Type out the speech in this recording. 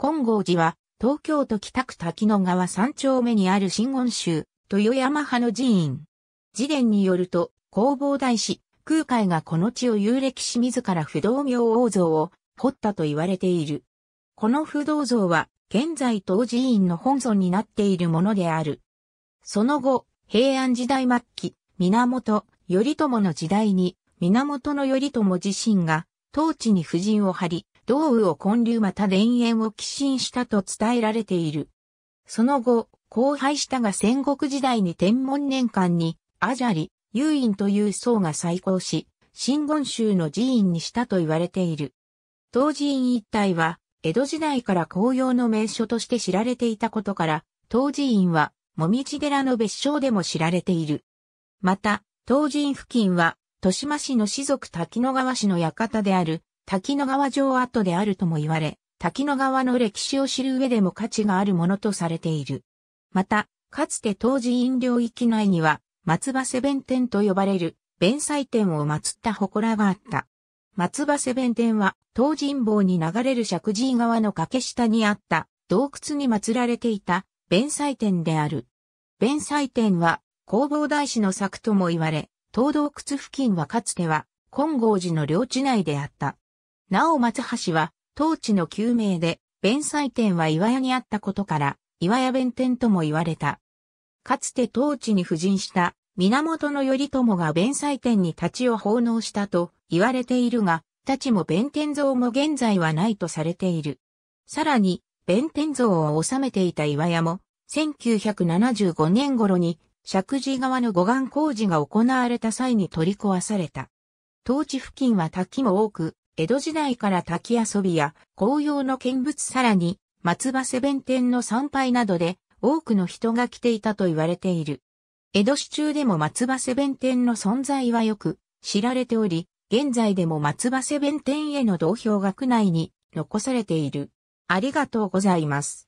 金剛寺は、東京都北区滝野川三丁目にある新言宗、豊山派の寺院。寺伝によると、弘法大師、空海がこの地を遊歴し自ら不動明王像を掘ったと言われている。この不動像は、現在当寺院の本尊になっているものである。その後、平安時代末期、源頼朝の時代に、源頼朝自身が、当地に夫人を張り、道雨を建立また田園を寄進したと伝えられている。その後、荒廃したが戦国時代に天文年間に、アジャリ、ユインという僧が再興し、新言宗の寺院にしたと言われている。当寺院一帯は、江戸時代から紅葉の名所として知られていたことから、当寺院は、もみじ寺の別称でも知られている。また、当寺院付近は、豊島市の士族滝野川市の館である、滝野川城跡であるとも言われ、滝野川の歴史を知る上でも価値があるものとされている。また、かつて当時飲料域内には、松葉瀬弁天と呼ばれる、弁祭天を祀った祠があった。松葉瀬弁天は、東尋坊に流れる石神井川の崖下にあった、洞窟に祀られていた、弁祭天である。弁祭天は、弘法大師の作とも言われ、東洞窟付近はかつては、金剛寺の領地内であった。なお松橋は、当地の旧名で、弁祭店は岩屋にあったことから、岩屋弁店とも言われた。かつて当地に布陣した源頼朝が弁祭店に立ちを奉納したと言われているが、立ちも弁天像も現在はないとされている。さらに、弁天像を収めていた岩屋も、1975年頃に、石神川の護岸工事が行われた際に取り壊された。当地付近は滝も多く、江戸時代から滝遊びや紅葉の見物さらに松葉瀬弁天の参拝などで多くの人が来ていたと言われている。江戸市中でも松葉瀬弁天の存在はよく知られており、現在でも松葉瀬弁天への同票が区内に残されている。ありがとうございます。